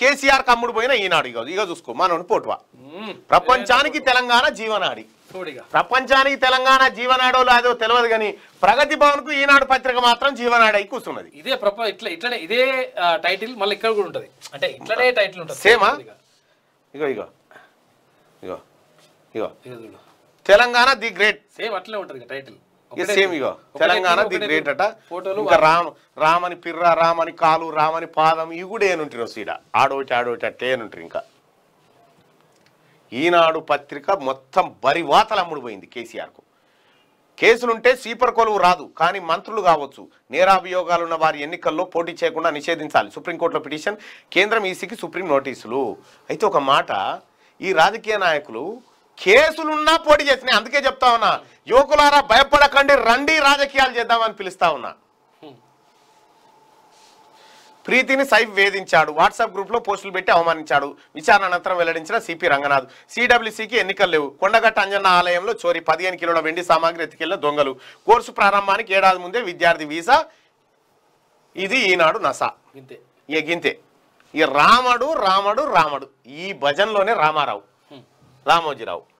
కేసీఆర్ కమ్ముడు పోయిన ఈనాడు ఇక ఇక చూసుకో మనం పోటువా ప్రపంచానికి తెలంగాణ జీవనాడి ప్రపంచానికి తెలంగాణ జీవనాడో లేదో తెలియదు కానీ ప్రగతి భవన్ కు ఈనాడు పత్రిక మాత్రం జీవనాడై కూర్చున్నది ఇదే ఇట్లా ఇట్లనే ఇదే టైటిల్ మళ్ళీ ఇక్కడ కూడా ఉంటది అంటే ఇట్లనే టైటిల్ ఉంటుంది సేమా ఇగో ఇగో ఇగో ఇగో తెలంగాణ ది గ్రేట్ సేమ్ అట్లే ఉంటుంది టైటిల్ సేమ్ ఇగో తెలంగాణ దీని రేట్ అట ఇంకా రామ్ రామని పిర్ర రామని కాలు రామని పాదం ఇవి కూడా ఏనుంటారు సీడ ఆడోటి ఆడోటి అట్టే ఏనుంటారు ఇంకా ఈనాడు పత్రిక మొత్తం బరివాతలు అమ్ముడుపోయింది కేసీఆర్కు కేసులుంటే సీపర్ కొలువు రాదు కానీ మంత్రులు కావచ్చు నేరాభియోగాలు ఉన్న వారి ఎన్నికల్లో పోటీ చేయకుండా నిషేధించాలి సుప్రీంకోర్టులో పిటిషన్ కేంద్రం ఈసీకి సుప్రీం నోటీసులు అయితే ఒక మాట ఈ రాజకీయ నాయకులు కేసులున్నా పోటీ చేసినాయి అందుకే చెప్తా ఉన్నా యువకులారా భయపడకండి రండి రాజకీయాలు చేద్దామని పిలుస్తా ఉన్నా ప్రీతిని సైఫ్ వేధించాడు వాట్సాప్ గ్రూప్లో పోస్టులు పెట్టి అవమానించాడు విచారణ అనంతరం వెల్లడించిన సిపి రంగనాథ్ సిడబ్ల్యూసీకి ఎన్నికలు లేవు కొండగట్ట అంజన్న ఆలయంలో చోరీ పదిహేను కిలోల వెండి సామాగ్రి ఎత్తుకెళ్లిన దొంగలు కోర్సు ప్రారంభానికి ఏడాది ముందే విద్యార్థి వీసా ఇది ఈనాడు నసా ఇక గింతే ఈ రామడు రామడు రామడు ఈ భజనలోనే రామారావు రామోజీరావు